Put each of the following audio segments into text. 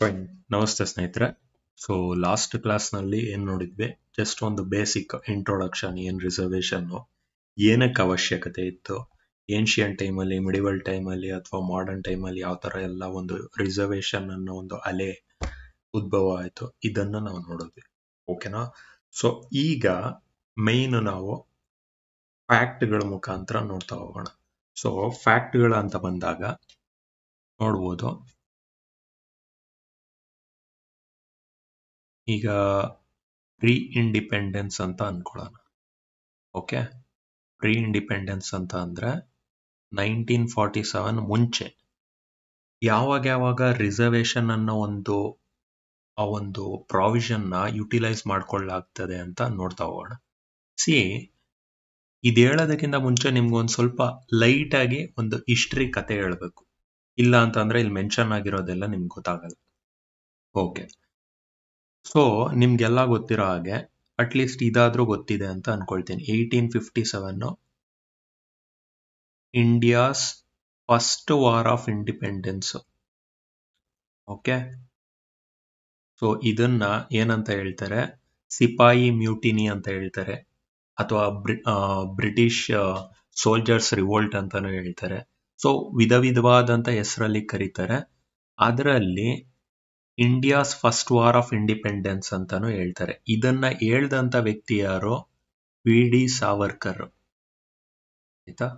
fine ನಮಸ್ತೆ ಸ್ನೇಹಿತರೆ so last class ನಲ್ಲಿ ಏನು ನೋಡಿದ್ವಿ ಜಸ್ಟ್ ಒಂದು ಬೇಸಿಕ್ ಇಂಟ್ರೊಡಕ್ಷನ್ ಏನ್ ರಿಸರ್ವೇಶನ್ ಏನಕ್ಕೆ ಅವಶ್ಯಕತೆ ಇತ್ತು ಏನ್ಷಿಯನ್ ಟೈಮಲ್ಲಿ ಮಿಡಿವಲ್ ಟೈಮಲ್ಲಿ ಅಥವಾ ಮಾಡರ್ನ್ ಟೈಮಲ್ಲಿ ಯಾವ ತರ ಎಲ್ಲ ಒಂದು ರಿಸರ್ವೇಶನ್ ಅನ್ನೋ ಒಂದು ಅಲೆ ಉದ್ಭವ ಆಯಿತು ಇದನ್ನು ನಾವು ನೋಡಿದ್ವಿ ಓಕೆನಾ ಸೊ ಈಗ ಮೈನ್ ನಾವು ಫ್ಯಾಕ್ಟ್ ಗಳ ಮುಖಾಂತರ ನೋಡ್ತಾ ಹೋಗೋಣ ಸೊ ಫ್ಯಾಕ್ಟ್ಗಳು ಅಂತ ಬಂದಾಗ ನೋಡ್ಬೋದು ಈಗ ಪ್ರೀ ಇಂಡಿಪೆಂಡೆನ್ಸ್ ಅಂತ ಅನ್ಕೊಳ್ಳೋಣ ಓಕೆ ಪ್ರೀ ಇಂಡಿಪೆಂಡೆನ್ಸ್ ಅಂತ ಅಂದ್ರೆ ನೈನ್ಟೀನ್ ಫಾರ್ಟಿ ಸೆವೆನ್ ಮುಂಚೆ ಯಾವಾಗ ಯಾವಾಗ ರಿಸರ್ವೇಶನ್ ಅನ್ನೋ ಒಂದು ಆ ಒಂದು ಪ್ರಾವಿಷನ್ನ ಯುಟಿಲೈಸ್ ಮಾಡ್ಕೊಳ್ಳಾಗ್ತದೆ ಅಂತ ನೋಡ್ತಾ ಹೋಗೋಣ ಸಿ ಇದು ಹೇಳೋದಕ್ಕಿಂತ ಮುಂಚೆ ನಿಮ್ಗೊಂದು ಸ್ವಲ್ಪ ಲೈಟಾಗಿ ಒಂದು ಹಿಸ್ಟ್ರಿ ಕತೆ ಹೇಳಬೇಕು ಇಲ್ಲ ಅಂತಂದ್ರೆ ಇಲ್ಲಿ ಮೆನ್ಷನ್ ಆಗಿರೋದೆಲ್ಲ ನಿಮ್ಗೆ ಗೊತ್ತಾಗಲ್ಲ ಓಕೆ ಸೊ ನಿಮ್ಗೆಲ್ಲ ಗೊತ್ತಿರೋ ಹಾಗೆ ಅಟ್ಲೀಸ್ಟ್ ಇದಾದ್ರೂ ಗೊತ್ತಿದೆ ಅಂತ ಅನ್ಕೊಳ್ತೇನೆ eighteen fifty seven India's first war of independence okay so ಇದನ್ನ ಏನಂತ ಹೇಳ್ತಾರೆ ಸಿಪಾಯಿ ಮ್ಯೂಟಿನಿ ಅಂತ ಹೇಳ್ತಾರೆ ಅಥವಾ ಬ್ರಿಟಿಷ್ ಸೋಲ್ಜರ್ಸ್ ರಿವೋಲ್ಟ್ ಅಂತಾನೂ ಹೇಳ್ತಾರೆ ಸೊ ವಿಧ ವಿಧವಾದಂಥ ಹೆಸರಲ್ಲಿ ಕರೀತಾರೆ ಅದರಲ್ಲಿ India's first war of independence ಅಂತಾನು ಹೇಳ್ತಾರೆ ಇದನ್ನ ಹೇಳ್ದಂತ ವ್ಯಕ್ತಿ ಯಾರು ವಿ ಡಿ ಸಾವರ್ಕರ್ ಆಯ್ತಾ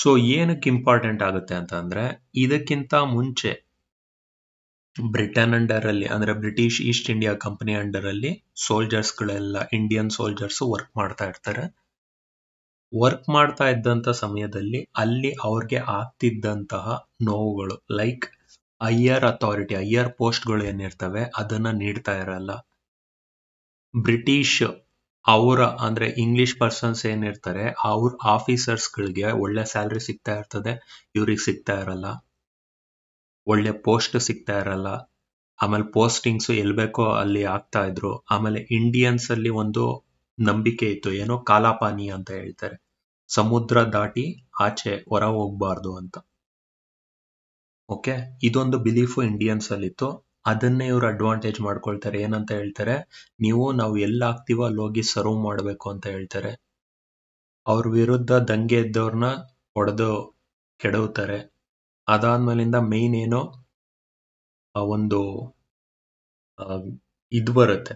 ಸೊ ಏನಕ್ಕೆ ಇಂಪಾರ್ಟೆಂಟ್ ಆಗುತ್ತೆ ಅಂತಂದ್ರೆ ಇದಕ್ಕಿಂತ ಮುಂಚೆ ಬ್ರಿಟನ್ ಅಂಡರ್ ಅಲ್ಲಿ ಅಂದ್ರೆ British East India company under ಅಲ್ಲಿ ಸೋಲ್ಜರ್ಸ್ ಗಳೆಲ್ಲ ಇಂಡಿಯನ್ ಸೋಲ್ಜರ್ಸ್ ವರ್ಕ್ ಮಾಡ್ತಾ ಇರ್ತಾರೆ ವರ್ಕ್ ಮಾಡ್ತಾ ಇದ್ದಂತ ಸಮಯದಲ್ಲಿ ಅಲ್ಲಿ ಅವ್ರಿಗೆ ಆಗ್ತಿದ್ದಂತಹ ನೋವುಗಳು ಲೈಕ್ ಐಯರ್ ಅಥಾರಿಟಿ ಪೋಸ್ಟ್ ಪೋಸ್ಟ್ಗಳು ಏನಿರ್ತವೆ ಅದನ್ನ ನೀಡ್ತಾ ಇರಲ್ಲ ಬ್ರಿಟಿಷ್ ಅವರ ಅಂದ್ರೆ ಇಂಗ್ಲಿಷ್ ಪರ್ಸನ್ಸ್ ಏನಿರ್ತಾರೆ ಅವ್ರ ಗಳಿಗೆ ಒಳ್ಳೆ ಸ್ಯಾಲ್ರಿ ಸಿಗ್ತಾ ಇರ್ತದೆ ಇವ್ರಿಗೆ ಸಿಗ್ತಾ ಇರಲ್ಲ ಒಳ್ಳೆ ಪೋಸ್ಟ್ ಸಿಗ್ತಾ ಇರಲ್ಲ ಆಮೇಲೆ ಪೋಸ್ಟಿಂಗ್ಸ್ ಎಲ್ ಬೇಕೋ ಅಲ್ಲಿ ಆಗ್ತಾ ಇದ್ರು ಆಮೇಲೆ ಇಂಡಿಯನ್ಸ್ ಅಲ್ಲಿ ಒಂದು ನಂಬಿಕೆ ಇತ್ತು ಏನೋ ಕಾಲಾಪಾನಿ ಅಂತ ಹೇಳ್ತಾರೆ ಸಮುದ್ರ ದಾಟಿ ಆಚೆ ಹೊರ ಹೋಗ್ಬಾರ್ದು ಅಂತ ಓಕೆ ಇದೊಂದು ಬಿಲೀಫು ಇಂಡಿಯನ್ಸ್ ಅಲ್ಲಿತ್ತು ಅದನ್ನೇ ಇವರು ಅಡ್ವಾಂಟೇಜ್ ಮಾಡ್ಕೊಳ್ತಾರೆ ಏನಂತ ಹೇಳ್ತಾರೆ ನೀವು ನಾವು ಎಲ್ಲ ಆಗ್ತೀವೋ ಅಲ್ಲಿ ಹೋಗಿ ಸರ್ವ್ ಮಾಡಬೇಕು ಅಂತ ಹೇಳ್ತಾರೆ ಅವ್ರ ವಿರುದ್ಧ ದಂಗೆ ಇದ್ದವ್ರನ್ನ ಹೊಡೆದು ಕೆಡವುತ್ತಾರೆ ಅದಾದ್ಮೇಲಿಂದ ಮೇನ್ ಆ ಒಂದು ಇದು ಬರುತ್ತೆ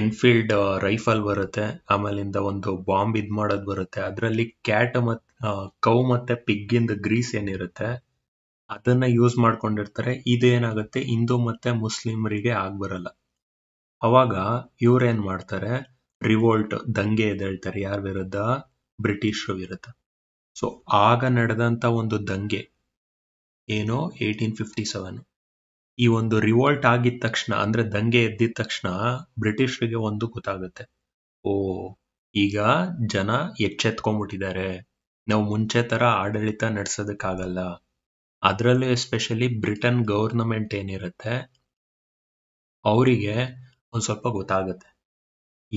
ಎನ್ಫೀಲ್ಡ್ ರೈಫಲ್ ಬರುತ್ತೆ ಆಮೇಲಿಂದ ಒಂದು ಬಾಂಬ್ ಇದ್ ಮಾಡೋದು ಬರುತ್ತೆ ಅದರಲ್ಲಿ ಕ್ಯಾಟ್ ಮತ್ತೆ ಕೌ ಮತ್ತೆ ಪಿಗ್ಗಿಂದ ಗ್ರೀಸ್ ಏನಿರುತ್ತೆ ಅದನ್ನ ಯೂಸ್ ಮಾಡ್ಕೊಂಡಿರ್ತಾರೆ ಇದೇನಾಗುತ್ತೆ ಹಿಂದೂ ಮತ್ತೆ ಮುಸ್ಲಿಮರಿಗೆ ಆಗ್ಬರಲ್ಲ ಅವಾಗ ಇವ್ರೇನ್ ಮಾಡ್ತಾರೆ ರಿವೋಲ್ಟ್ ದಂಗೆ ಹೇಳ್ತಾರೆ ಯಾರ ವಿರುದ್ಧ ಬ್ರಿಟಿಷ್ ವಿರುದ್ಧ ಸೊ ಆಗ ನಡೆದಂತ ಒಂದು ದಂಗೆ ಏನೋ ಏಯ್ಟೀನ್ ಫಿಫ್ಟಿ ಸೆವೆನ್ ಈ ಒಂದು ರಿವೋಲ್ಟ್ ಆಗಿದ ತಕ್ಷಣ ಅಂದ್ರೆ ದಂಗೆ ಎದ್ದಿದ ತಕ್ಷಣ ಬ್ರಿಟಿಷ್ರಿಗೆ ಒಂದು ಗೊತ್ತಾಗುತ್ತೆ ಓ ಈಗ ಜನ ಎಚ್ಚೆತ್ಕೊಂಡ್ಬಿಟ್ಟಿದ್ದಾರೆ ನಾವು ಮುಂಚೆ ತರ ಆಡಳಿತ ನಡೆಸೋದಕ್ಕಾಗಲ್ಲ ಅದರಲ್ಲೂ ಎಸ್ಪೆಷಲಿ ಬ್ರಿಟನ್ ಗೌರ್ನಮೆಂಟ್ ಏನಿರುತ್ತೆ ಅವರಿಗೆ ಒಂದು ಸ್ವಲ್ಪ ಗೊತ್ತಾಗುತ್ತೆ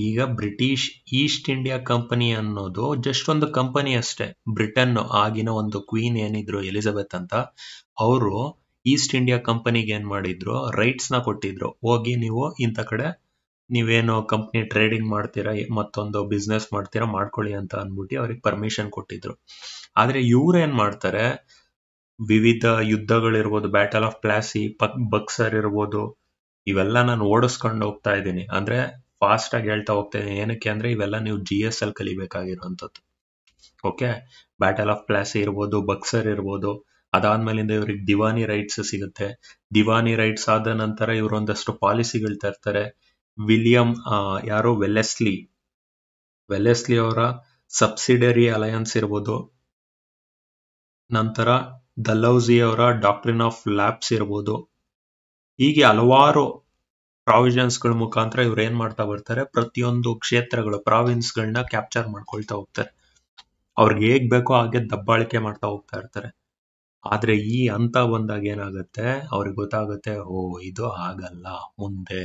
ಈಗ ಬ್ರಿಟಿಷ್ ಈಸ್ಟ್ ಇಂಡಿಯಾ ಕಂಪನಿ ಅನ್ನೋದು ಜಸ್ಟ್ ಒಂದು ಕಂಪನಿ ಅಷ್ಟೇ ಬ್ರಿಟನ್ ಆಗಿನ ಒಂದು ಕ್ವೀನ್ ಏನಿದ್ರು ಎಲಿಜಬೆತ್ ಅಂತ ಅವರು ಈಸ್ಟ್ ಇಂಡಿಯಾ ಕಂಪನಿಗೆ ಏನ್ ಮಾಡಿದ್ರು ರೈಟ್ಸ್ ನ ಕೊಟ್ಟಿದ್ರು ಹೋಗಿ ನೀವು ಇಂಥ ಕಡೆ ನೀವೇನು ಕಂಪ್ನಿ ಟ್ರೇಡಿಂಗ್ ಮಾಡ್ತೀರಾ ಮತ್ತೊಂದು ಬಿಸ್ನೆಸ್ ಮಾಡ್ತೀರಾ ಮಾಡ್ಕೊಳ್ಳಿ ಅಂತ ಅಂದ್ಬಿಟ್ಟು ಅವ್ರಿಗೆ ಪರ್ಮಿಷನ್ ಕೊಟ್ಟಿದ್ರು ಆದ್ರೆ ಇವ್ರು ಏನ್ ಮಾಡ್ತಾರೆ ವಿವಿಧ ಯುದ್ಧಗಳಿರ್ಬೋದು ಬ್ಯಾಟಲ್ ಆಫ್ ಪ್ಲಾಸಿ ಪಕ್ ಬಕ್ಸರ್ ಇರ್ಬೋದು ಇವೆಲ್ಲ ನಾನು ಓಡಿಸ್ಕೊಂಡು ಹೋಗ್ತಾ ಇದ್ದೀನಿ ಅಂದ್ರೆ ಫಾಸ್ಟ್ ಆಗಿ ಹೇಳ್ತಾ ಹೋಗ್ತಾ ಇದ್ದೀನಿ ಏನಕ್ಕೆ ಅಂದ್ರೆ ಇವೆಲ್ಲ ನೀವು ಜಿ ಎಸ್ ಎಲ್ ಕಲಿಬೇಕಾಗಿರುವಂತದ್ದು ಓಕೆ ಬ್ಯಾಟಲ್ ಆಫ್ ಪ್ಲಾಸಿ ಇರ್ಬೋದು ಬಕ್ಸರ್ ಇರ್ಬೋದು ಅದಾದ್ಮೇಲಿಂದ ಇವ್ರಿಗೆ ದಿವಾನಿ ರೈಟ್ಸ್ ಸಿಗುತ್ತೆ ದಿವಾನಿ ರೈಟ್ಸ್ ಆದ ನಂತರ ಇವರು ಒಂದಷ್ಟು ಪಾಲಿಸಿಗಳು ತರ್ತಾರೆ ವಿಲಿಯಂ ಯಾರು ವೆಲ್ಲೆಸ್ಲಿ ವೆಲ್ಲೆಸ್ಲಿ ಅವರ ಸಬ್ಸಿಡರಿ ಅಲಯನ್ಸ್ ಇರ್ಬೋದು ನಂತರ ಅವರ ಡಾಕ್ಟ್ರಿನ್ ಆಫ್ ಲ್ಯಾಬ್ಸ್ ಇರ್ಬೋದು ಹೀಗೆ ಹಲವಾರು ಪ್ರಾವಿಷನ್ಸ್ಗಳ ಮುಖಾಂತರ ಇವ್ರು ಏನ್ ಮಾಡ್ತಾ ಬರ್ತಾರೆ ಪ್ರತಿಯೊಂದು ಕ್ಷೇತ್ರಗಳು ಪ್ರಾವಿನ್ಸ್ ಗಳನ್ನ ಕ್ಯಾಪ್ಚರ್ ಮಾಡ್ಕೊಳ್ತಾ ಹೋಗ್ತಾರೆ ಅವ್ರಿಗೆ ಹೇಗ್ ಬೇಕೋ ಹಾಗೆ ದಬ್ಬಾಳಿಕೆ ಮಾಡ್ತಾ ಹೋಗ್ತಾ ಇರ್ತಾರೆ ಆದ್ರೆ ಈ ಹಂತ ಬಂದಾಗ ಏನಾಗುತ್ತೆ ಅವ್ರಿಗೆ ಗೊತ್ತಾಗುತ್ತೆ ಓ ಇದು ಆಗಲ್ಲ ಮುಂದೆ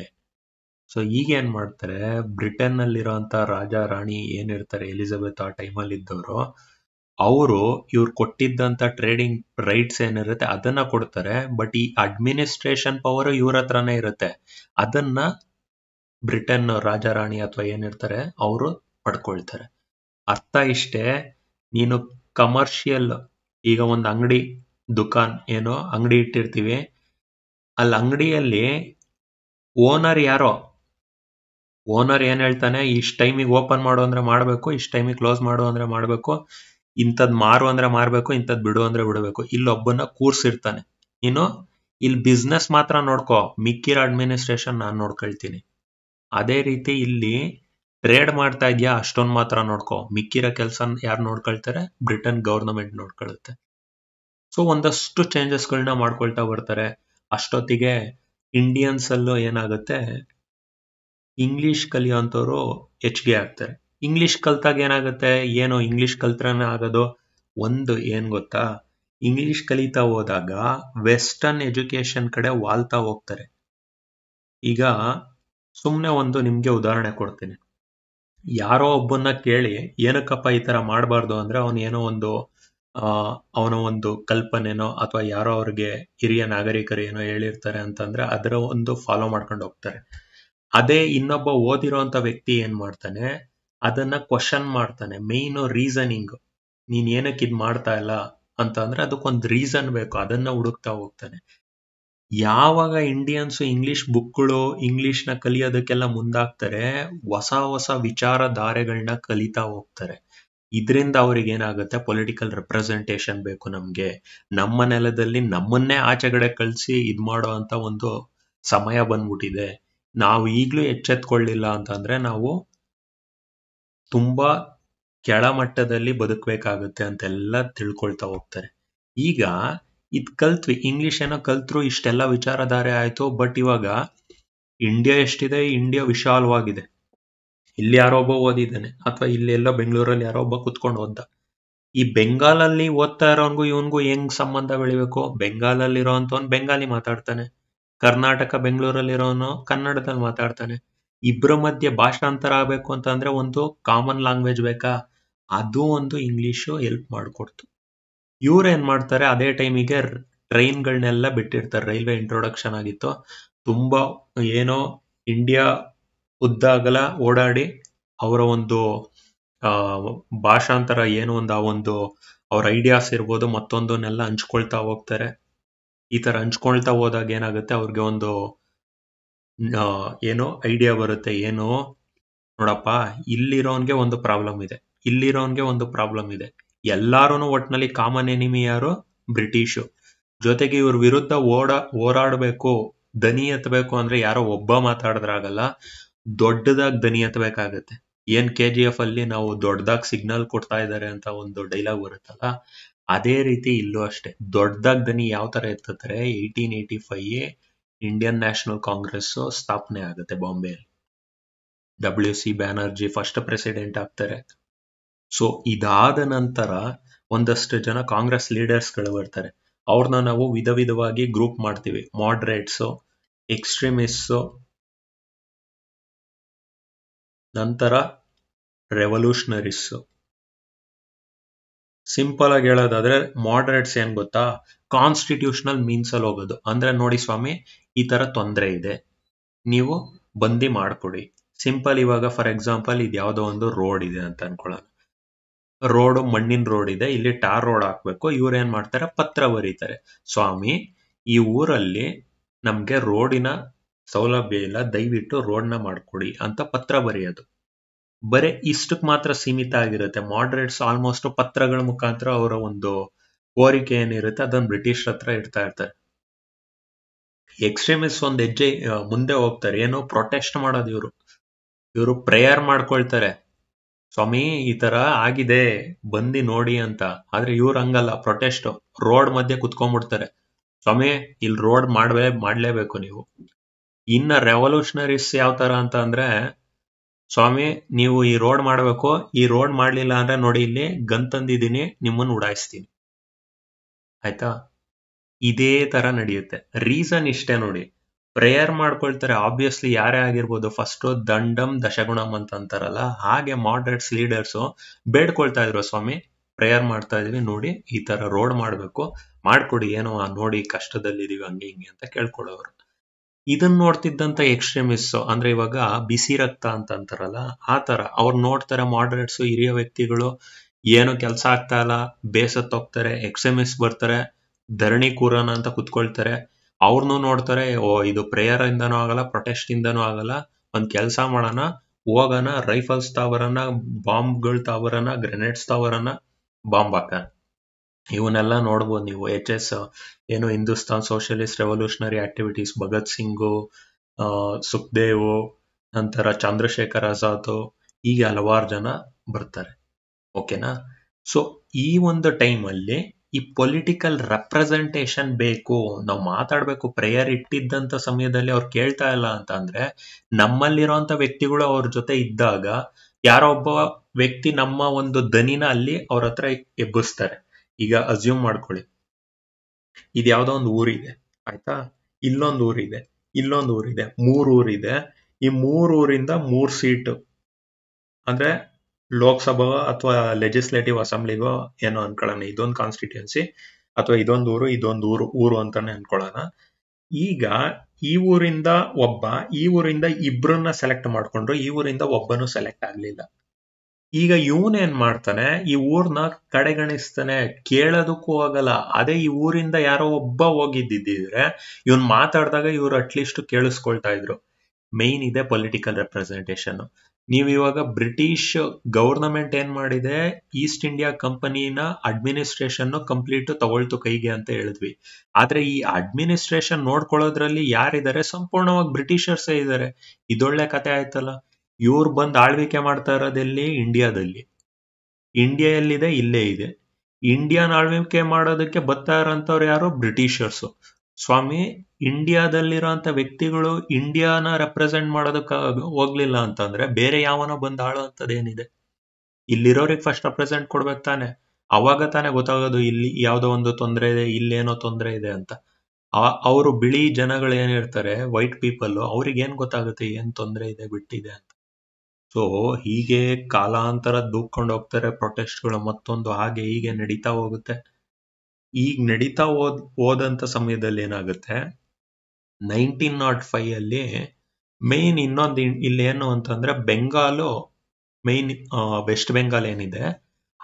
ಸೊ ಈಗ ಏನ್ ಮಾಡ್ತಾರೆ ಬ್ರಿಟನ್ ನಲ್ಲಿರುವಂತ ರಾಜ ರಾಣಿ ಏನಿರ್ತಾರೆ ಎಲಿಜಬೆತ್ ಆ ಟೈಮಲ್ಲಿ ಇದ್ದವರು ಅವರು ಇವ್ರು ಕೊಟ್ಟಿದ್ದಂತ ಟ್ರೇಡಿಂಗ್ ರೈಟ್ಸ್ ಏನಿರುತ್ತೆ ಅದನ್ನ ಕೊಡ್ತಾರೆ ಬಟ್ ಈ ಅಡ್ಮಿನಿಸ್ಟ್ರೇಷನ್ ಪವರ್ ಇವ್ರ ಹತ್ರನೇ ಇರುತ್ತೆ ಅದನ್ನ ಬ್ರಿಟನ್ ರಾಜಾರಾಣಿ ಅಥವಾ ಏನಿರ್ತಾರೆ ಅವರು ಪಡ್ಕೊಳ್ತಾರೆ ಅರ್ಥ ಇಷ್ಟೇ ನೀನು ಕಮರ್ಷಿಯಲ್ ಈಗ ಒಂದು ಅಂಗಡಿ ದುಕಾನ್ ಏನೋ ಅಂಗಡಿ ಇಟ್ಟಿರ್ತೀವಿ ಅಲ್ಲಿ ಅಂಗಡಿಯಲ್ಲಿ ಓನರ್ ಯಾರೋ ಓನರ್ ಏನ್ ಹೇಳ್ತಾನೆ ಇಷ್ಟು ಟೈಮಿಗೆ ಓಪನ್ ಮಾಡು ಅಂದ್ರೆ ಮಾಡಬೇಕು ಇಷ್ಟು ಟೈಮಿಗೆ ಕ್ಲೋಸ್ ಮಾಡು ಅಂದ್ರೆ ಮಾಡಬೇಕು ಇಂಥದ್ ಮಾರು ಅಂದ್ರೆ ಮಾರ್ಬೇಕು ಇಂಥದ್ ಬಿಡು ಅಂದ್ರೆ ಬಿಡಬೇಕು ಇಲ್ಲೊಬ್ಬನ ಕೂರ್ಸಿರ್ತಾನೆ ಇನ್ನು ಇಲ್ಲಿ ಬಿಸ್ನೆಸ್ ಮಾತ್ರ ನೋಡ್ಕೋ ಮಿಕ್ಕಿರ ಅಡ್ಮಿನಿಸ್ಟ್ರೇಷನ್ ನಾನು ನೋಡ್ಕೊಳ್ತೀನಿ ಅದೇ ರೀತಿ ಇಲ್ಲಿ ಟ್ರೇಡ್ ಮಾಡ್ತಾ ಇದೆಯಾ ಅಷ್ಟೊಂದ್ ಮಾತ್ರ ನೋಡ್ಕೋ ಮಿಕ್ಕಿರೋ ಕೆಲಸ ಯಾರು ನೋಡ್ಕೊಳ್ತಾರೆ ಬ್ರಿಟನ್ ಗವರ್ನಮೆಂಟ್ ನೋಡ್ಕೊಳ್ಳುತ್ತೆ ಸೊ ಒಂದಷ್ಟು ಚೇಂಜಸ್ಗಳನ್ನ ಮಾಡ್ಕೊಳ್ತಾ ಬರ್ತಾರೆ ಅಷ್ಟೊತ್ತಿಗೆ ಇಂಡಿಯನ್ಸ್ ಅಲ್ಲೂ ಏನಾಗುತ್ತೆ ಇಂಗ್ಲಿಷ್ ಕಲಿಯೋಂಥವ್ರು ಹೆಚ್ಚಿಗೆ ಆಗ್ತಾರೆ ಇಂಗ್ಲಿಷ್ ಕಲ್ತಾಗ ಏನಾಗುತ್ತೆ ಏನೋ ಇಂಗ್ಲಿಷ್ ಕಲ್ತ್ರನೇ ಆಗೋದು ಒಂದು ಏನ್ ಗೊತ್ತಾ ಇಂಗ್ಲಿಷ್ ಕಲಿತಾ ಹೋದಾಗ ವೆಸ್ಟರ್ನ್ ಎಜುಕೇಶನ್ ಕಡೆ ವಾಲ್ತಾ ಹೋಗ್ತಾರೆ ಈಗ ಸುಮ್ಮನೆ ಒಂದು ನಿಮ್ಗೆ ಉದಾಹರಣೆ ಕೊಡ್ತೀನಿ ಯಾರೋ ಒಬ್ಬನ್ನ ಕೇಳಿ ಏನಕ್ಕಪ್ಪ ಈ ತರ ಮಾಡಬಾರ್ದು ಅಂದ್ರೆ ಅವನು ಏನೋ ಒಂದು ಅವನ ಒಂದು ಕಲ್ಪನೆನೋ ಅಥವಾ ಯಾರೋ ಅವ್ರಿಗೆ ಹಿರಿಯ ನಾಗರಿಕರು ಏನೋ ಹೇಳಿರ್ತಾರೆ ಅಂತಂದ್ರೆ ಅದರ ಒಂದು ಫಾಲೋ ಮಾಡ್ಕೊಂಡು ಹೋಗ್ತಾರೆ ಅದೇ ಇನ್ನೊಬ್ಬ ಓದಿರೋಂತ ವ್ಯಕ್ತಿ ಏನ್ ಮಾಡ್ತಾನೆ ಅದನ್ನ ಕ್ವಶನ್ ಮಾಡ್ತಾನೆ ಮೇನ್ ರೀಸನಿಂಗ್ ನೀನ್ ಏನಕ್ಕೆ ಇದ್ ಮಾಡ್ತಾ ಇಲ್ಲ ಅಂತ ಅಂದ್ರೆ ಅದಕ್ಕೊಂದು ರೀಸನ್ ಬೇಕು ಅದನ್ನ ಹುಡುಕ್ತಾ ಹೋಗ್ತಾನೆ ಯಾವಾಗ ಇಂಡಿಯನ್ಸ್ ಇಂಗ್ಲಿಷ್ ಬುಕ್ಗಳು ಇಂಗ್ಲಿಷ್ ನ ಕಲಿಯೋದಕ್ಕೆಲ್ಲ ಮುಂದಾಗ್ತಾರೆ ಹೊಸ ಹೊಸ ವಿಚಾರಧಾರೆಗಳನ್ನ ಕಲಿತಾ ಹೋಗ್ತಾರೆ ಇದರಿಂದ ಅವ್ರಿಗೆ ಏನಾಗುತ್ತೆ ಪೊಲಿಟಿಕಲ್ ರೆಪ್ರೆಸೆಂಟೇಶನ್ ಬೇಕು ನಮ್ಗೆ ನಮ್ಮ ನೆಲದಲ್ಲಿ ನಮ್ಮನ್ನೇ ಆಚೆಗಡೆ ಕಳಿಸಿ ಇದ್ ಮಾಡೋ ಅಂತ ಒಂದು ಸಮಯ ಬಂದ್ಬಿಟ್ಟಿದೆ ನಾವು ಈಗ್ಲೂ ಎಚ್ಚೆತ್ಕೊಳ್ಳಿಲ್ಲ ಅಂತಂದ್ರೆ ನಾವು ತುಂಬಾ ಕೆಳಮಟ್ಟದಲ್ಲಿ ಬದುಕಬೇಕಾಗುತ್ತೆ ಅಂತೆಲ್ಲ ತಿಳ್ಕೊಳ್ತಾ ಹೋಗ್ತಾರೆ ಈಗ ಇದ್ ಕಲ್ತ್ವಿ ಇಂಗ್ಲಿಷ್ ಏನೋ ಕಲ್ತ್ರು ಇಷ್ಟೆಲ್ಲ ವಿಚಾರಧಾರೆ ಆಯ್ತು ಬಟ್ ಇವಾಗ ಇಂಡಿಯಾ ಎಷ್ಟಿದೆ ಇಂಡಿಯಾ ವಿಶಾಲವಾಗಿದೆ ಇಲ್ಲಿ ಯಾರೋ ಒಬ್ಬ ಓದಿದ್ದಾನೆ ಅಥವಾ ಇಲ್ಲಿ ಎಲ್ಲ ಬೆಂಗಳೂರಲ್ಲಿ ಯಾರೋ ಒಬ್ಬ ಕುತ್ಕೊಂಡು ಓದ್ದ ಈ ಬೆಂಗಾಲಲ್ಲಿ ಓದ್ತಾ ಇರೋನ್ಗೂ ಇವನ್ಗೂ ಹೆಂಗ್ ಸಂಬಂಧ ಬೆಳಿಬೇಕು ಬೆಂಗಾಲಲ್ಲಿ ಇರೋಂಥವ್ನು ಬೆಂಗಾಲಿ ಮಾತಾಡ್ತಾನೆ ಕರ್ನಾಟಕ ಬೆಂಗಳೂರಲ್ಲಿ ಇರೋನು ಕನ್ನಡದಲ್ಲಿ ಮಾತಾಡ್ತಾನೆ ಇಬ್ರ ಮಧ್ಯೆ ಭಾಷಾಂತರ ಆಗಬೇಕು ಅಂತಂದ್ರೆ ಒಂದು ಕಾಮನ್ ಲ್ಯಾಂಗ್ವೇಜ್ ಬೇಕಾ ಅದು ಒಂದು ಇಂಗ್ಲಿಷು ಹೆಲ್ಪ್ ಮಾಡಿಕೊಡ್ತು ಇವ್ರು ಏನ್ ಮಾಡ್ತಾರೆ ಅದೇ ಟೈಮಿಗೆ ಟ್ರೈನ್ಗಳನ್ನೆಲ್ಲ ಬಿಟ್ಟಿರ್ತಾರೆ ರೈಲ್ವೆ ಇಂಟ್ರೊಡಕ್ಷನ್ ಆಗಿತ್ತು ತುಂಬಾ ಏನೋ ಇಂಡಿಯಾ ಉದ್ದಾಗಲ ಓಡಾಡಿ ಅವರ ಒಂದು ಭಾಷಾಂತರ ಏನು ಒಂದು ಆ ಒಂದು ಅವ್ರ ಐಡಿಯಾಸ್ ಇರ್ಬೋದು ಮತ್ತೊಂದನ್ನೆಲ್ಲ ಹಂಚ್ಕೊಳ್ತಾ ಹೋಗ್ತಾರೆ ಈ ತರ ಹಂಚ್ಕೊಳ್ತಾ ಹೋದಾಗ ಏನಾಗುತ್ತೆ ಅವ್ರಿಗೆ ಒಂದು ಏನೋ ಐಡಿಯಾ ಬರುತ್ತೆ ಏನೋ ನೋಡಪ್ಪ ಇಲ್ಲಿರೋನ್ಗೆ ಒಂದು ಪ್ರಾಬ್ಲಮ್ ಇದೆ ಇಲ್ಲಿರೋನ್ಗೆ ಒಂದು ಪ್ರಾಬ್ಲಮ್ ಇದೆ ಎಲ್ಲಾರು ಒಟ್ಟಿನಲ್ಲಿ ಕಾಮನ್ ಎನಿಮಿ ಯಾರು ಬ್ರಿಟಿಷು ಜೊತೆಗೆ ಇವ್ರ ವಿರುದ್ಧ ಓಡ ಓಡಾಡ್ಬೇಕು ದನಿ ಎತ್ತಬೇಕು ಅಂದ್ರೆ ಯಾರೋ ಒಬ್ಬ ಮಾತಾಡಿದ್ರಾಗಲ್ಲ ದೊಡ್ಡದಾಗಿ ದನಿ ಎತ್ತಬೇಕಾಗತ್ತೆ ಏನ್ ಕೆ ಜಿ ಎಫ್ ಅಲ್ಲಿ ನಾವು ದೊಡ್ಡದಾಗಿ ಸಿಗ್ನಲ್ ಕೊಡ್ತಾ ಇದ್ದಾರೆ ಅಂತ ಒಂದು ಡೈಲಾಗ್ ಬರುತ್ತಲ್ಲ ಅದೇ ರೀತಿ ಇಲ್ಲೂ ಅಷ್ಟೇ ದೊಡ್ಡದಾಗಿ ದನಿ ಯಾವ ತರ ಎತ್ತಾರೆ eighteen eighty five Indian National Congress ಸ್ಥಾಪನೆ ಆಗುತ್ತೆ ಬಾಂಬೆಯಲ್ಲಿ W C Banerjee first president ಆಗ್ತಾರೆ ಸೊ ಇದಾದ ನಂತರ ಒಂದಷ್ಟು ಜನ ಕಾಂಗ್ರೆಸ್ ಲೀಡರ್ಸ್ ಗಳು ಬರ್ತಾರೆ ಅವ್ರನ್ನ ನಾವು ವಿಧ ವಿಧವಾಗಿ ಗ್ರೂಪ್ ಮಾಡ್ತೀವಿ ಮಾಡ್ರೇಟ್ಸ್ ಎಕ್ಸ್ಟ್ರೀಮಿಸ್ಟ್ ನಂತರ ರೆವಲ್ಯೂಷನರೀಸ್ ಸಿಂಪಲ್ ಆಗಿ ಹೇಳೋದಾದ್ರೆ ಮಾಡ್ರೇಟ್ಸ್ ಏನ್ ಗೊತ್ತಾ ಕಾನ್ಸ್ಟಿಟ್ಯೂಷನಲ್ ಮೀನ್ಸ್ ಅಲ್ಲಿ ಹೋಗೋದು ಅಂದ್ರೆ ನೋಡಿ ಸ್ವಾಮಿ ಈ ತರ ತೊಂದರೆ ಇದೆ ನೀವು ಬಂದಿ ಮಾಡಿಕೊಡಿ ಸಿಂಪಲ್ ಇವಾಗ ಫಾರ್ ಎಕ್ಸಾಂಪಲ್ ಇದು ಯಾವುದೋ ಒಂದು ರೋಡ್ ಇದೆ ಅಂತ ಅನ್ಕೊಳ್ಳೋಣ ರೋಡ್ ಮಣ್ಣಿನ ರೋಡ್ ಇದೆ ಇಲ್ಲಿ ಟಾರ್ ರೋಡ್ ಹಾಕ್ಬೇಕು ಇವ್ರು ಏನ್ ಮಾಡ್ತಾರೆ ಪತ್ರ ಬರೀತಾರೆ ಸ್ವಾಮಿ ಈ ಊರಲ್ಲಿ ನಮ್ಗೆ ರೋಡಿನ ಸೌಲಭ್ಯ ಇಲ್ಲ ದಯವಿಟ್ಟು ರೋಡ್ ನ ಮಾಡ್ಕೊಡಿ ಅಂತ ಪತ್ರ ಬರೆಯೋದು ಬರೇ ಇಷ್ಟಕ್ಕೆ ಮಾತ್ರ ಸೀಮಿತ ಆಗಿರುತ್ತೆ ಮಾಡ್ರೇಟ್ಸ್ ಆಲ್ಮೋಸ್ಟ್ ಪತ್ರಗಳ ಮುಖಾಂತರ ಅವರ ಒಂದು ಕೋರಿಕೆ ಏನಿರುತ್ತೆ ಅದನ್ನ ಬ್ರಿಟಿಷ್ ಹತ್ರ ಇಡ್ತಾ ಇರ್ತಾರೆ ಎಕ್ಸ್ಟ್ರೀಮಿಸ್ಟ್ ಒಂದ್ ಹೆಜ್ಜೆ ಮುಂದೆ ಹೋಗ್ತಾರೆ ಏನೋ ಪ್ರೊಟೆಸ್ಟ್ ಮಾಡೋದು ಇವರು ಇವರು ಪ್ರೇಯರ್ ಮಾಡ್ಕೊಳ್ತಾರೆ ಸ್ವಾಮಿ ಈ ತರ ಆಗಿದೆ ಬಂದಿ ನೋಡಿ ಅಂತ ಆದ್ರೆ ಇವ್ರ ಹಂಗಲ್ಲ ಪ್ರೊಟೆಸ್ಟ್ ರೋಡ್ ಮಧ್ಯೆ ಕುತ್ಕೊಂಡ್ಬಿಡ್ತಾರೆ ಸ್ವಾಮಿ ಇಲ್ಲಿ ರೋಡ್ ಮಾಡ್ಬೇ ಮಾಡ್ಲೇಬೇಕು ನೀವು ಇನ್ನ ರೆವಲ್ಯೂಷನರೀಸ್ ಯಾವ ತರ ಅಂತ ಅಂದ್ರೆ ಸ್ವಾಮಿ ನೀವು ಈ ರೋಡ್ ಮಾಡ್ಬೇಕು ಈ ರೋಡ್ ಮಾಡ್ಲಿಲ್ಲ ಅಂದ್ರೆ ನೋಡಿ ಇಲ್ಲಿ ಗನ್ ತಂದಿದ್ದೀನಿ ನಿಮ್ಮನ್ನ ಉಡಾಯಿಸ್ತೀನಿ ಆಯ್ತಾ ಇದೇ ತರ ನಡೆಯುತ್ತೆ ರೀಸನ್ ಇಷ್ಟೇ ನೋಡಿ ಪ್ರೇಯರ್ ಮಾಡ್ಕೊಳ್ತಾರೆ ಆಬ್ವಿಯಸ್ಲಿ ಯಾರೇ ಆಗಿರ್ಬೋದು ಫಸ್ಟ್ ದಂಡಂ ದಶಗುಣಂ ಅಂತ ಅಂತಾರಲ್ಲ ಹಾಗೆ ಮಾಡ್ರೇಟ್ಸ್ ಲೀಡರ್ಸ್ ಬೇಡ್ಕೊಳ್ತಾ ಇದ್ರು ಸ್ವಾಮಿ ಪ್ರೇಯರ್ ಮಾಡ್ತಾ ಇದೀವಿ ನೋಡಿ ಈ ತರ ರೋಡ್ ಮಾಡ್ಬೇಕು ಮಾಡ್ಕೊಡಿ ಏನೋ ನೋಡಿ ಕಷ್ಟದಲ್ಲಿ ಇದೀವಿ ಹಂಗೆ ಹಿಂಗೆ ಅಂತ ಕೇಳ್ಕೊಳ್ಳೋರು ಇದನ್ನ ನೋಡ್ತಿದ್ದಂತ ಎಕ್ಸ್ಟ್ರೀಮಿಸ್ಟ್ ಅಂದ್ರೆ ಇವಾಗ ಬಿಸಿ ರಕ್ತ ಅಂತ ಅಂತಾರಲ್ಲ ಆ ತರ ಅವ್ರು ನೋಡ್ತಾರೆ ಮಾಡ್ರೇಟ್ಸ್ ಹಿರಿಯ ವ್ಯಕ್ತಿಗಳು ಏನೋ ಕೆಲಸ ಆಗ್ತಾ ಇಲ್ಲ ಬೇಸತ್ತೋಗ್ತಾರೆ ಎಕ್ಸ್ಟ್ರೀಮಿಸ್ಟ್ ಬರ್ತಾರೆ ಧರಣಿ ಕೂರೋಣ ಅಂತ ಕುತ್ಕೊಳ್ತಾರೆ ಅವ್ರನ್ನೂ ನೋಡ್ತಾರೆ ಓ ಇದು ಪ್ರೇಯರ್ ಇಂದನೂ ಆಗಲ್ಲ ಪ್ರೊಟೆಸ್ಟ್ ಇಂದನೂ ಆಗಲ್ಲ ಒಂದ್ ಕೆಲಸ ಮಾಡೋಣ ಹೋಗೋಣ ರೈಫಲ್ಸ್ ತಾವರನ ಬಾಂಬ್ಗಳು ತಾವರನ ಗ್ರೆನೇಡ್ಸ್ ತಾವರನ ಬಾಂಬ್ ಹಾಕ ಇವನ್ನೆಲ್ಲ ನೋಡ್ಬೋದು ನೀವು ಎಚ್ ಎಸ್ ಏನು Hindustan socialist revolutionary activities Bhagat Singh Sukhdev ನಂತರ ಚಂದ್ರಶೇಖರ್ ಆಜಾದ್ ಹೀಗೆ ಹಲವಾರು ಜನ ಬರ್ತಾರೆ ಓಕೆನಾ ಸೊ ಈ ಒಂದು ಟೈಮ್ ಅಲ್ಲಿ ಈ ಪೊಲಿಟಿಕಲ್ ರೆಪ್ರೆಸೆಂಟೇಷನ್ ಬೇಕು ನಾವು ಮಾತಾಡಬೇಕು ಪ್ರೇಯರ್ ಇಟ್ಟಿದ್ದಂತ ಸಮಯದಲ್ಲಿ ಅವ್ರು ಕೇಳ್ತಾ ಇಲ್ಲ ಅಂತ ಅಂದ್ರೆ ನಮ್ಮಲ್ಲಿರೋಂಥ ವ್ಯಕ್ತಿಗಳು ಅವ್ರ ಜೊತೆ ಇದ್ದಾಗ ಯಾರೋ ಒಬ್ಬ ವ್ಯಕ್ತಿ ನಮ್ಮ ಒಂದು ದನಿನ ಅಲ್ಲಿ ಅವ್ರ ಹತ್ರ ಎಬ್ಬಿಸ್ತಾರೆ ಈಗ ಅಸ್ಯೂಮ್ ಮಾಡ್ಕೊಳ್ಳಿ ಇದು ಯಾವ್ದೋ ಒಂದು ಊರಿದೆ ಆಯ್ತಾ ಇಲ್ಲೊಂದು ಊರಿದೆ ಇಲ್ಲೊಂದು ಊರಿದೆ ಮೂರ್ ಊರಿದೆ ಈ ಮೂರ್ ಊರಿಂದ ಮೂರ್ ಸೀಟು ಅಂದ್ರೆ ಲೋಕಸಭಾ ಅಥವಾ ಲೆಜಿಸ್ಲೇಟಿವ್ ಅಸೆಂಬ್ಲಿಗೋ ಏನೋ ಅನ್ಕೊಳ್ಳೋಣ ಇದೊಂದು ಕಾನ್ಸ್ಟಿಟ್ಯೂನ್ಸಿ ಅಥವಾ ಇದೊಂದು ಊರು ಇದೊಂದು ಊರು ಊರು ಅಂತಾನೆ ಅನ್ಕೊಳ್ಳೋಣ ಈಗ ಈ ಊರಿಂದ ಒಬ್ಬ ಈ ಊರಿಂದ ಇಬ್ರನ್ನ ಸೆಲೆಕ್ಟ್ ಮಾಡ್ಕೊಂಡ್ರು ಈ ಊರಿಂದ ಒಬ್ಬನು ಸೆಲೆಕ್ಟ್ ಆಗ್ಲಿಲ್ಲ ಈಗ ಇವನ್ ಏನ್ ಮಾಡ್ತಾನೆ ಈ ಊರ್ನ ಕಡೆಗಣಿಸ್ತಾನೆ ಕೇಳೋದಕ್ಕೂ ಆಗಲ್ಲ ಅದೇ ಈ ಊರಿಂದ ಯಾರೋ ಒಬ್ಬ ಹೋಗಿದ್ದಿದ್ರೆ ಇವನ್ ಮಾತಾಡಿದಾಗ ಇವ್ರು ಅಟ್ಲೀಸ್ಟ್ ಕೇಳಿಸ್ಕೊಳ್ತಾ ಇದ್ರು ಮೇನ್ ಇದೆ ಪೊಲಿಟಿಕಲ್ ರೆಪ್ರೆಸೆಂಟೇಷನ್ ನೀವು ಇವಾಗ ಬ್ರಿಟಿಷ್ ಗವರ್ನಮೆಂಟ್ ಏನ್ ಮಾಡಿದೆ ಈಸ್ಟ್ ಇಂಡಿಯಾ ಕಂಪನಿನ ಅಡ್ಮಿನಿಸ್ಟ್ರೇಷನ್ ಕಂಪ್ಲೀಟ್ ತಗೊಳ್ತು ಕೈಗೆ ಅಂತ ಹೇಳಿದ್ವಿ ಆದ್ರೆ ಈ ಅಡ್ಮಿನಿಸ್ಟ್ರೇಷನ್ ನೋಡ್ಕೊಳ್ಳೋದ್ರಲ್ಲಿ ಯಾರಿದ್ದಾರೆ ಸಂಪೂರ್ಣವಾಗಿ ಬ್ರಿಟಿಷರ್ಸೇ ಇದ್ದಾರೆ ಇದೊಳ್ಳೆ ಕತೆ ಆಯ್ತಲ್ಲ ಇವ್ರು ಬಂದ್ ಆಳ್ವಿಕೆ ಮಾಡ್ತಾ ಇರೋದೆಲ್ಲಿ ಇಂಡಿಯಾದಲ್ಲಿ ಇಂಡಿಯಾ ಎಲ್ಲಿದೆ ಇಲ್ಲೇ ಇದೆ ಇಂಡಿಯಾನ ಆಳ್ವಿಕೆ ಮಾಡೋದಕ್ಕೆ ಬರ್ತಾ ಇರೋಂಥವ್ರು ಯಾರು ಬ್ರಿಟಿಷರ್ಸು ಸ್ವಾಮಿ ಇಂಡಿಯಾದಲ್ಲಿರುವಂತ ವ್ಯಕ್ತಿಗಳು ಇಂಡಿಯಾನ ರೆಪ್ರೆಸೆಂಟ್ ಮಾಡೋದಕ್ಕೆ ಹೋಗ್ಲಿಲ್ಲ ಅಂತಂದ್ರೆ ಬೇರೆ ಯಾವನೋ ಬಂದು ಏನಿದೆ ಇಲ್ಲಿರೋರಿಗೆ ಫಸ್ಟ್ ರೆಪ್ರೆಸೆಂಟ್ ಕೊಡ್ಬೇಕು ತಾನೆ ಅವಾಗ ತಾನೇ ಗೊತ್ತಾಗೋದು ಇಲ್ಲಿ ಯಾವುದೋ ಒಂದು ತೊಂದರೆ ಇದೆ ಇಲ್ಲೇನೋ ತೊಂದರೆ ಇದೆ ಅಂತ ಅವರು ಬಿಳಿ ಜನಗಳು ಏನಿರ್ತಾರೆ ವೈಟ್ ಪೀಪಲ್ ಅವ್ರಿಗೆ ಏನ್ ಗೊತ್ತಾಗುತ್ತೆ ಏನ್ ತೊಂದರೆ ಇದೆ ಬಿಟ್ಟಿದೆ ಅಂತ ಸೊ ಹೀಗೆ ಕಾಲಾಂತರ ದೂಕ್ಕೊಂಡು ಹೋಗ್ತಾರೆ ಪ್ರೊಟೆಸ್ಟ್ಗಳು ಮತ್ತೊಂದು ಹಾಗೆ ಹೀಗೆ ನಡೀತಾ ಹೋಗುತ್ತೆ ಈಗ ನಡೀತಾ ಹೋದ್ ಹೋದಂತ ಸಮಯದಲ್ಲಿ ಏನಾಗುತ್ತೆ ನೈನ್ಟೀನ್ ನಾಟ್ ಫೈವ್ ಅಲ್ಲಿ ಮೇನ್ ಇನ್ನೊಂದು ಇಲ್ಲಿ ಏನು ಅಂತಂದ್ರೆ ಬೆಂಗಾಲು ಮೇನ್ ವೆಸ್ಟ್ ಬೆಂಗಾಲ್ ಏನಿದೆ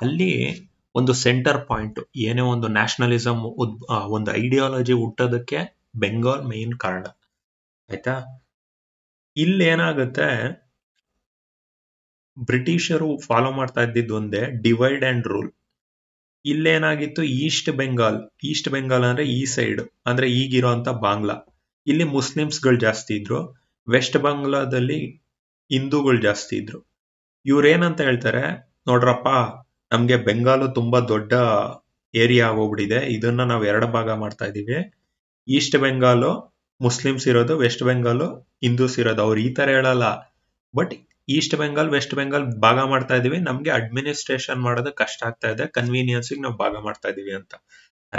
ಅಲ್ಲಿ ಒಂದು ಸೆಂಟರ್ ಪಾಯಿಂಟ್ ಏನೇ ಒಂದು ನ್ಯಾಷನಲಿಸಮ್ ಒಂದು ಐಡಿಯಾಲಜಿ ಹುಟ್ಟೋದಕ್ಕೆ ಬೆಂಗಾಲ್ ಮೇನ್ ಕಾರಣ ಆಯ್ತಾ ಇಲ್ಲಿ ಏನಾಗುತ್ತೆ ಬ್ರಿಟಿಷರು ಫಾಲೋ ಮಾಡ್ತಾ ಇದ್ದಿದ್ದು ಒಂದೇ ಡಿವೈಡ್ ಅಂಡ್ ರೂಲ್ ಇಲ್ಲೇನಾಗಿತ್ತು ಈಸ್ಟ್ ಬೆಂಗಾಲ್ ಈಸ್ಟ್ ಬೆಂಗಾಲ್ ಅಂದ್ರೆ ಈ ಸೈಡ್ ಅಂದ್ರೆ ಈಗಿರೋ ಅಂತ ಬಾಂಗ್ಲಾ ಇಲ್ಲಿ ಗಳು ಜಾಸ್ತಿ ಇದ್ರು ವೆಸ್ಟ್ ಬಂಗ್ಲಾದಲ್ಲಿ ಹಿಂದೂಗಳು ಜಾಸ್ತಿ ಇದ್ರು ಇವ್ರೇನಂತ ಹೇಳ್ತಾರೆ ನೋಡ್ರಪ್ಪ ನಮ್ಗೆ ಬೆಂಗಾಲು ತುಂಬಾ ದೊಡ್ಡ ಏರಿಯಾ ಆಗೋಗ್ಬಿಟ್ಟಿದೆ ಇದನ್ನ ನಾವು ಎರಡು ಭಾಗ ಮಾಡ್ತಾ ಇದೀವಿ ಈಸ್ಟ್ ಬೆಂಗಾಲ್ ಮುಸ್ಲಿಮ್ಸ್ ಇರೋದು ವೆಸ್ಟ್ ಬೆಂಗಾಲ್ ಹಿಂದೂಸ್ ಇರೋದು ಅವ್ರು ಈ ತರ ಹೇಳಲ್ಲ but East Bengal West Bengal ಭಾಗ ಮಾಡ್ತಾ ಇದೀವಿ ನಮ್ಗೆ ಅಡ್ಮಿನಿಸ್ಟ್ರೇಷನ್ ಮಾಡೋದು ಕಷ್ಟ ಆಗ್ತಾ ಇದೆ ಕನ್ವೀನಿಯನ್ಸ್ ನಾವು ಭಾಗ ಮಾಡ್ತಾ ಇದೀವಿ ಅಂತ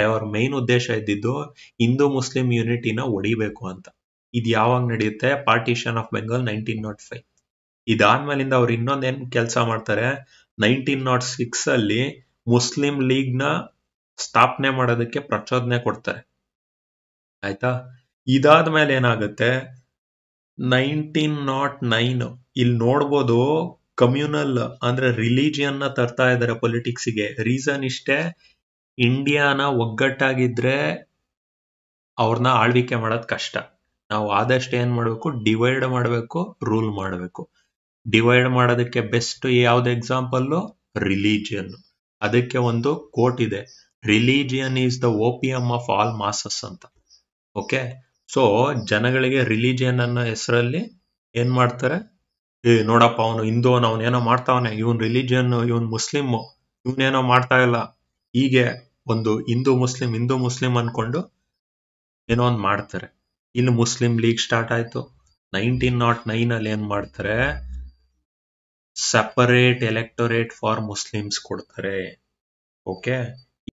ಅವ್ರ ಮೇನ್ ಉದ್ದೇಶ ಇದ್ದಿದ್ದು ಹಿಂದೂ ಮುಸ್ಲಿಂ ಯೂನಿಟಿನ ಒಡಿಬೇಕು ಅಂತ ಇದು ಯಾವಾಗ ನಡೆಯುತ್ತೆ partition of Bengal nineteen naught five ಇದಾದ್ಮೇಲಿಂದ ಅವ್ರು ಇನ್ನೊಂದೇನ್ ಕೆಲಸ ಮಾಡ್ತಾರೆ ನೈನ್ಟೀನ್ ನಾಟ್ ಸಿಕ್ಸ್ ಅಲ್ಲಿ ಮುಸ್ಲಿಂ ಲೀಗ್ ನ ಸ್ಥಾಪನೆ ಮಾಡೋದಕ್ಕೆ ಪ್ರಚೋದನೆ ಕೊಡ್ತಾರೆ ಆಯ್ತಾ ಇದಾದ್ಮೇಲೆ ಏನಾಗುತ್ತೆ ನೈನ್ಟೀನ್ ನಾಟ್ ನೈನ್ ಇಲ್ಲಿ ನೋಡ್ಬೋದು ಕಮ್ಯುನಲ್ ಅಂದ್ರೆ ರಿಲಿಜಿಯನ್ ನ ತರ್ತಾ ಇದಾರೆ ಪೊಲಿಟಿಕ್ಸ್ ಗೆ ರೀಸನ್ ಇಷ್ಟೇ ಇಂಡಿಯಾನ ಒಗ್ಗಟ್ಟಾಗಿದ್ರೆ ಅವ್ರನ್ನ ಆಳ್ವಿಕೆ ಮಾಡೋದ್ ಕಷ್ಟ ನಾವು ಆದಷ್ಟು ಏನ್ ಮಾಡಬೇಕು ಡಿವೈಡ್ ಮಾಡಬೇಕು ರೂಲ್ ಮಾಡಬೇಕು ಡಿವೈಡ್ ಮಾಡೋದಕ್ಕೆ ಬೆಸ್ಟ್ ಯಾವ್ದು ಎಕ್ಸಾಂಪಲ್ ರಿಲಿಜಿಯನ್ ಅದಕ್ಕೆ ಒಂದು ಕೋಟ್ ಇದೆ religion is the opium of all masses ಅಂತ ಓಕೆ ಸೊ ಜನಗಳಿಗೆ ರಿಲಿಜಿಯನ್ ಅನ್ನೋ ಹೆಸರಲ್ಲಿ ಏನ್ ಮಾಡ್ತಾರೆ ಏ ನೋಡಪ್ಪ ಅವನು ಹಿಂದೂ ಅವನೇನೋ ಮಾಡ್ತಾವನೆ ಇವನ್ ರಿಲಿಜಿಯನ್ ಇವನ್ ಮುಸ್ಲಿಮ್ ಇವನೇನೋ ಮಾಡ್ತಾ ಇಲ್ಲ ಹೀಗೆ ಒಂದು ಹಿಂದೂ ಮುಸ್ಲಿಂ ಹಿಂದೂ ಮುಸ್ಲಿಂ ಅನ್ಕೊಂಡು ಏನೋ ಒಂದು ಮಾಡ್ತಾರೆ ಇನ್ನು ಮುಸ್ಲಿಂ ಲೀಗ್ ಸ್ಟಾರ್ಟ್ ಆಯ್ತು ನೈನ್ಟೀನ್ ನಾಟ್ ನೈನ್ ಅಲ್ಲಿ ಏನ್ ಮಾಡ್ತಾರೆ ಸಪರೇಟ್ ಎಲೆಕ್ಟೊರೇಟ್ ಫಾರ್ ಮುಸ್ಲಿಮ್ಸ್ ಕೊಡ್ತಾರೆ ಓಕೆ